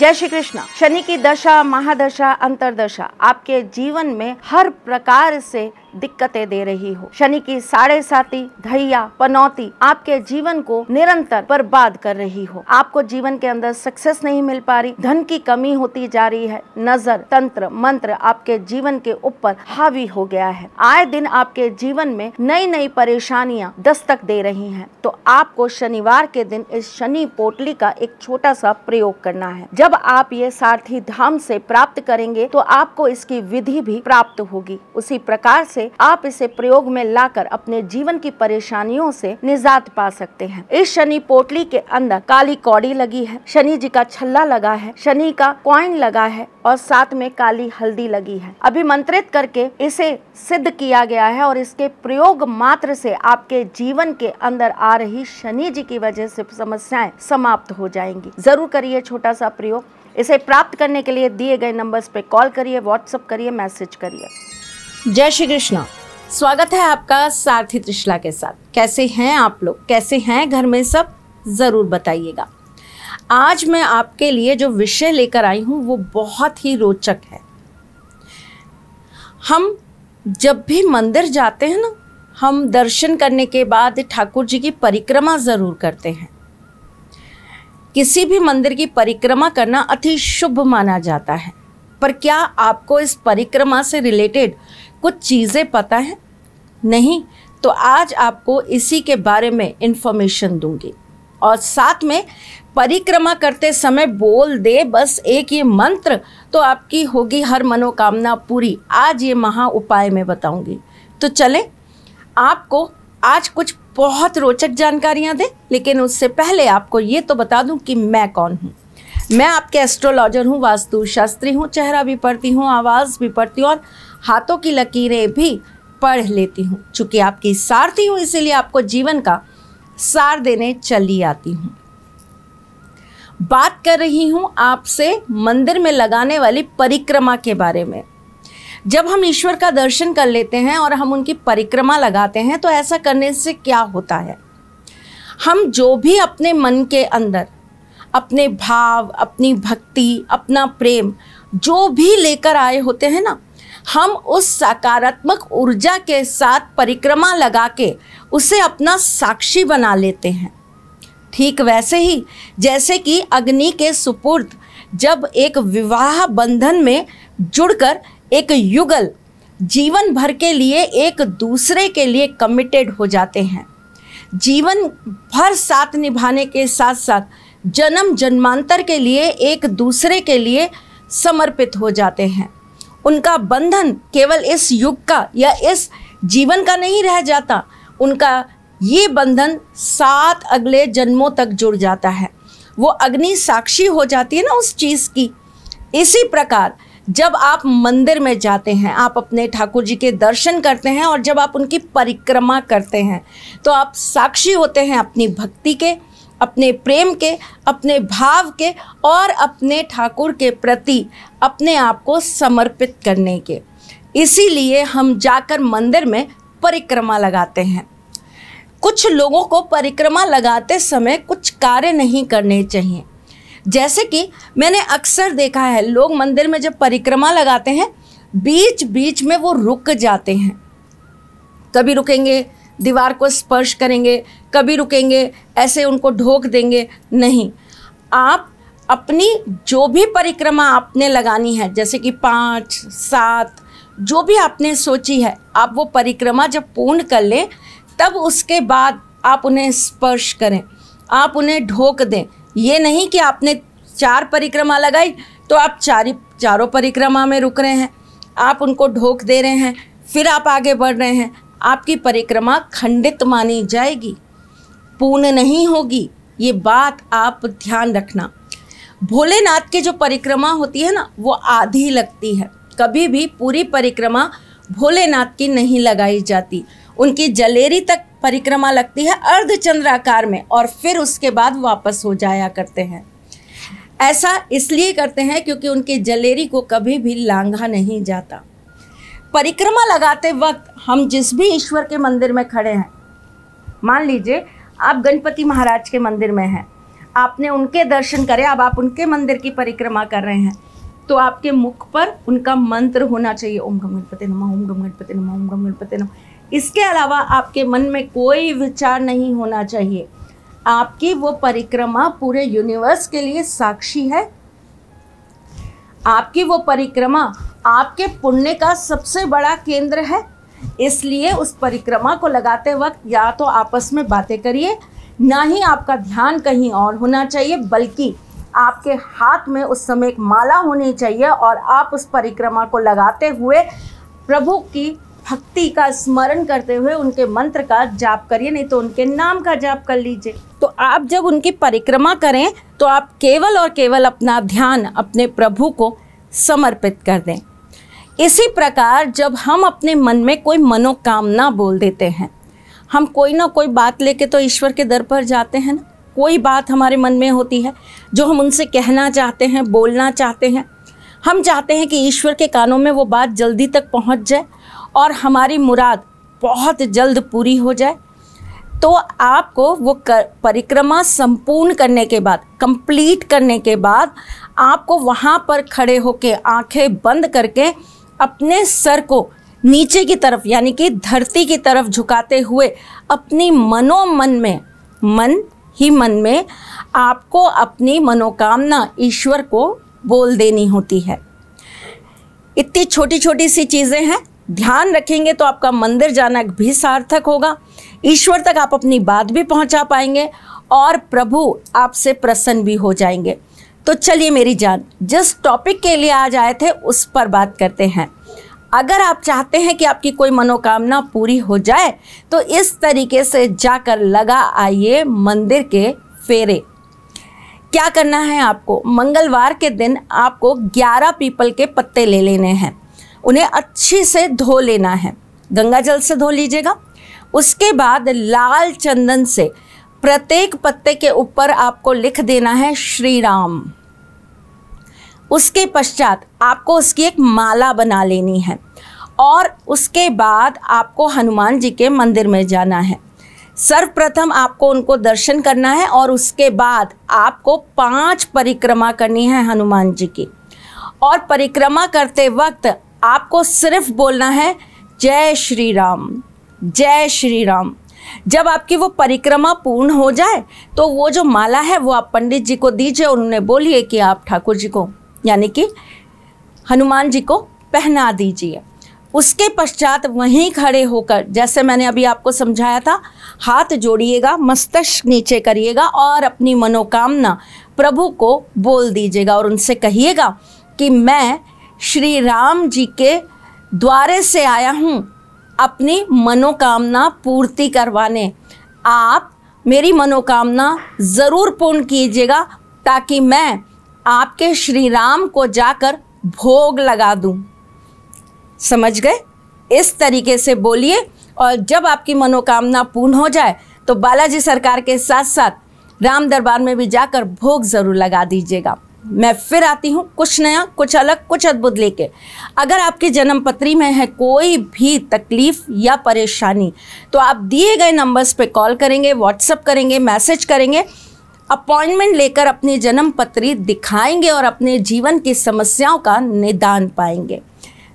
जय श्री कृष्ण शनि की दशा महादशा अंतरदशा आपके जीवन में हर प्रकार से दिक्कतें दे रही हो शनि की साढ़े साथी धैया पनौती आपके जीवन को निरंतर बर्बाद कर रही हो आपको जीवन के अंदर सक्सेस नहीं मिल पा रही धन की कमी होती जा रही है नजर तंत्र मंत्र आपके जीवन के ऊपर हावी हो गया है आए दिन आपके जीवन में नई नई परेशानियां दस्तक दे रही हैं तो आपको शनिवार के दिन इस शनि पोटली का एक छोटा सा प्रयोग करना है जब आप ये सारथी धाम से प्राप्त करेंगे तो आपको इसकी विधि भी प्राप्त होगी उसी प्रकार से आप इसे प्रयोग में लाकर अपने जीवन की परेशानियों से निजात पा सकते हैं इस शनि पोटली के अंदर काली कौड़ी लगी है शनि जी का छल्ला लगा है शनि का क्वाइन लगा है और साथ में काली हल्दी लगी है अभिमंत्रित करके इसे सिद्ध किया गया है और इसके प्रयोग मात्र से आपके जीवन के अंदर आ रही शनि जी की वजह से समस्याएं समाप्त हो जाएंगी जरूर करिए छोटा सा प्रयोग इसे प्राप्त करने के लिए दिए गए नंबर्स पे कॉल करिए व्हाट्सएप करिए मैसेज करिए जय श्री कृष्णा स्वागत है आपका सारथी त्रिशला के साथ कैसे हैं आप लोग कैसे हैं घर में सब ज़रूर बताइएगा आज मैं आपके लिए जो विषय लेकर आई हूँ वो बहुत ही रोचक है हम जब भी मंदिर जाते हैं ना हम दर्शन करने के बाद ठाकुर जी की परिक्रमा ज़रूर करते हैं किसी भी मंदिर की परिक्रमा करना अति शुभ माना जाता है पर क्या आपको इस परिक्रमा से रिलेटेड कुछ चीज़ें पता हैं नहीं तो आज आपको इसी के बारे में इन्फॉर्मेशन दूंगी और साथ में परिक्रमा करते समय बोल दे बस एक ये मंत्र तो आपकी होगी हर मनोकामना पूरी आज ये महा उपाय में बताऊंगी तो चले आपको आज कुछ बहुत रोचक जानकारियां दें लेकिन उससे पहले आपको ये तो बता दूं कि मैं कौन हूँ मैं आपके एस्ट्रोलॉजर हूँ वास्तु शास्त्री हूँ चेहरा भी पढ़ती हूँ आवाज़ भी पढ़ती हूँ और हाथों की लकीरें भी पढ़ लेती हूँ चूँकि आपकी सारथी हूँ इसीलिए आपको जीवन का सार देने चली आती हूँ बात कर रही हूँ आपसे मंदिर में लगाने वाली परिक्रमा के बारे में जब हम ईश्वर का दर्शन कर लेते हैं और हम उनकी परिक्रमा लगाते हैं तो ऐसा करने से क्या होता है हम जो भी अपने मन के अंदर अपने भाव अपनी भक्ति अपना प्रेम जो भी लेकर आए होते हैं ना हम उस सकारात्मक ऊर्जा के साथ परिक्रमा लगा के उसे अपना साक्षी बना लेते हैं ठीक वैसे ही जैसे कि अग्नि के सुपुर्द जब एक विवाह बंधन में जुड़कर एक युगल जीवन भर के लिए एक दूसरे के लिए कमिटेड हो जाते हैं जीवन भर साथ निभाने के साथ साथ जन्म जन्मांतर के लिए एक दूसरे के लिए समर्पित हो जाते हैं उनका बंधन केवल इस युग का या इस जीवन का नहीं रह जाता उनका ये बंधन सात अगले जन्मों तक जुड़ जाता है वो अग्नि साक्षी हो जाती है ना उस चीज़ की इसी प्रकार जब आप मंदिर में जाते हैं आप अपने ठाकुर जी के दर्शन करते हैं और जब आप उनकी परिक्रमा करते हैं तो आप साक्षी होते हैं अपनी भक्ति के अपने प्रेम के अपने भाव के और अपने ठाकुर के प्रति अपने आप को समर्पित करने के इसीलिए हम जाकर मंदिर में परिक्रमा लगाते हैं कुछ लोगों को परिक्रमा लगाते समय कुछ कार्य नहीं करने चाहिए जैसे कि मैंने अक्सर देखा है लोग मंदिर में जब परिक्रमा लगाते हैं बीच बीच में वो रुक जाते हैं कभी रुकेंगे दीवार को स्पर्श करेंगे कभी रुकेंगे ऐसे उनको ढोक देंगे नहीं आप अपनी जो भी परिक्रमा आपने लगानी है जैसे कि पाँच सात जो भी आपने सोची है आप वो परिक्रमा जब पूर्ण कर लें तब उसके बाद आप उन्हें स्पर्श करें आप उन्हें ढोक दें ये नहीं कि आपने चार परिक्रमा लगाई तो आप चार चारों परिक्रमा में रुक रहे हैं आप उनको ढोक दे रहे हैं फिर आप आगे बढ़ रहे हैं आपकी परिक्रमा खंडित मानी जाएगी पूर्ण नहीं होगी ये बात आप ध्यान रखना भोलेनाथ की जो परिक्रमा होती है ना वो आधी लगती है कभी भी पूरी परिक्रमा भोलेनाथ की नहीं लगाई जाती उनकी जलेरी तक परिक्रमा लगती है अर्धचंद्राकार में और फिर उसके बाद वापस हो जाया करते हैं ऐसा इसलिए करते हैं क्योंकि उनकी जलेरी को कभी भी लांघा नहीं जाता परिक्रमा लगाते वक्त हम जिस भी ईश्वर के मंदिर में खड़े हैं मान लीजिए आप गणपति महाराज के मंदिर में हैं आपने उनके दर्शन करे अब आप उनके मंदिर की परिक्रमा कर रहे हैं तो आपके मुख पर उनका मंत्र होना चाहिए ओम गम गणपति नम ओम गम गणपति नम ओम गम गणपति नम इसके अलावा आपके मन में कोई विचार नहीं होना चाहिए आपकी वो परिक्रमा पूरे यूनिवर्स के लिए साक्षी है आपकी वो परिक्रमा आपके पुण्य का सबसे बड़ा केंद्र है इसलिए उस परिक्रमा को लगाते वक्त या तो आपस में बातें करिए ना ही आपका ध्यान कहीं और होना चाहिए बल्कि आपके हाथ में उस समय एक माला होनी चाहिए और आप उस परिक्रमा को लगाते हुए प्रभु की भक्ति का स्मरण करते हुए उनके मंत्र का जाप करिए नहीं तो उनके नाम का जाप कर लीजिए तो आप जब उनकी परिक्रमा करें तो आप केवल और केवल अपना ध्यान अपने प्रभु को समर्पित कर दें इसी प्रकार जब हम अपने मन में कोई मनोकामना बोल देते हैं हम कोई ना कोई बात लेके तो ईश्वर के दर पर जाते हैं ना कोई बात हमारे मन में होती है जो हम उनसे कहना चाहते हैं बोलना चाहते हैं हम चाहते हैं कि ईश्वर के कानों में वो बात जल्दी तक पहुंच जाए और हमारी मुराद बहुत जल्द पूरी हो जाए तो आपको वो कर, परिक्रमा संपूर्ण करने के बाद कंप्लीट करने के बाद आपको वहाँ पर खड़े होकर आंखें बंद करके अपने सर को नीचे की तरफ यानी कि धरती की तरफ झुकाते हुए अपनी मनोमन में मन ही मन में आपको अपनी मनोकामना ईश्वर को बोल देनी होती है इतनी छोटी छोटी सी चीज़ें हैं ध्यान रखेंगे तो आपका मंदिर जाना भी सार्थक होगा ईश्वर तक आप अपनी बात भी पहुंचा पाएंगे और प्रभु आपसे प्रसन्न भी हो जाएंगे तो चलिए मेरी जान जिस टॉपिक के लिए आज आए थे उस पर बात करते हैं अगर आप चाहते हैं कि आपकी कोई मनोकामना पूरी हो जाए तो इस तरीके से जाकर लगा आइए मंदिर के फेरे क्या करना है आपको मंगलवार के दिन आपको 11 पीपल के पत्ते ले लेने हैं उन्हें अच्छे से धो लेना है गंगा जल से धो लीजिएगा उसके बाद लाल चंदन से प्रत्येक पत्ते के ऊपर आपको लिख देना है श्री राम उसके पश्चात आपको उसकी एक माला बना लेनी है और उसके बाद आपको हनुमान जी के मंदिर में जाना है सर्वप्रथम आपको उनको दर्शन करना है और उसके बाद आपको पांच परिक्रमा करनी है हनुमान जी की और परिक्रमा करते वक्त आपको सिर्फ बोलना है जय श्री राम जय श्री राम जब आपकी वो परिक्रमा पूर्ण हो जाए तो वो जो माला है वो आप पंडित जी को दीजिए और उन्हें बोलिए कि आप ठाकुर जी को यानी कि हनुमान जी को पहना दीजिए उसके पश्चात वहीं खड़े होकर जैसे मैंने अभी आपको समझाया था हाथ जोड़िएगा मस्तिष्क नीचे करिएगा और अपनी मनोकामना प्रभु को बोल दीजिएगा और उनसे कहिएगा कि मैं श्री राम जी के द्वारे से आया हूँ अपनी मनोकामना पूर्ति करवाने आप मेरी मनोकामना ज़रूर पूर्ण कीजिएगा ताकि मैं आपके श्री राम को जाकर भोग लगा दूं। समझ गए इस तरीके से बोलिए और जब आपकी मनोकामना पूर्ण हो जाए तो बालाजी सरकार के साथ साथ राम दरबार में भी जाकर भोग ज़रूर लगा दीजिएगा मैं फिर आती हूँ कुछ नया कुछ अलग कुछ अद्भुत लेके अगर आपकी जन्म पत्री में है कोई भी तकलीफ़ या परेशानी तो आप दिए गए नंबर्स पे कॉल करेंगे व्हाट्सअप करेंगे मैसेज करेंगे अपॉइंटमेंट लेकर अपनी जन्म पत्री दिखाएंगे और अपने जीवन की समस्याओं का निदान पाएंगे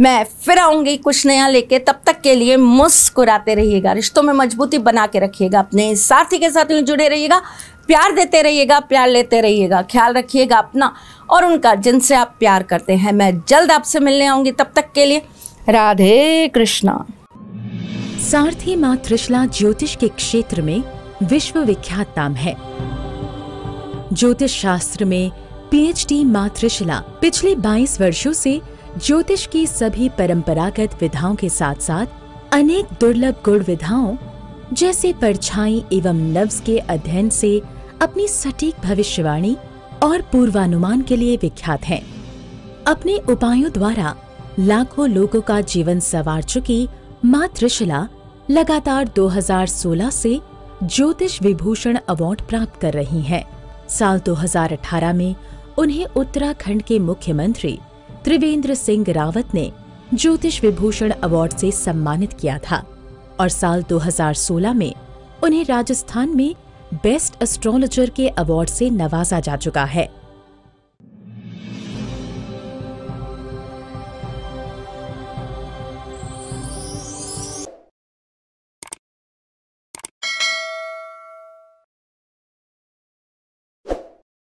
मैं फिर आऊँगी कुछ नया लेके तब तक के लिए मुस्कुराते रहिएगा रिश्तों में मजबूती बना के रखिएगा अपने साथी के साथ जुड़े रहिएगा प्यार देते रहिएगा प्यार लेते रहिएगा ख्याल रखिएगा अपना और उनका जिनसे आप प्यार करते हैं मैं जल्द आपसे मिलने आऊंगी तब तक के लिए राधे कृष्णा सारथी माँ त्रिशला ज्योतिष के क्षेत्र में विश्व विख्यात नाम है ज्योतिष शास्त्र में पीएचडी माँ त्रिशला पिछले 22 वर्षों से ज्योतिष की सभी परंपरागत विधाओं के साथ साथ अनेक दुर्लभ गुण विधाओं जैसे परछाई एवं नव्स के अध्ययन से अपनी सटीक भविष्यवाणी और पूर्वानुमान के लिए विख्यात हैं। अपने उपायों द्वारा लाखों लोगों का जीवन सवार चुकी माँ त्रिशिला लगातार 2016 से ज्योतिष विभूषण अवार्ड प्राप्त कर रही हैं। साल 2018 में उन्हें उत्तराखंड के मुख्यमंत्री त्रिवेंद्र सिंह रावत ने ज्योतिष विभूषण अवार्ड से सम्मानित किया था और साल 2016 में उन्हें राजस्थान में बेस्ट एस्ट्रोलॉजर के अवार्ड से नवाजा जा चुका है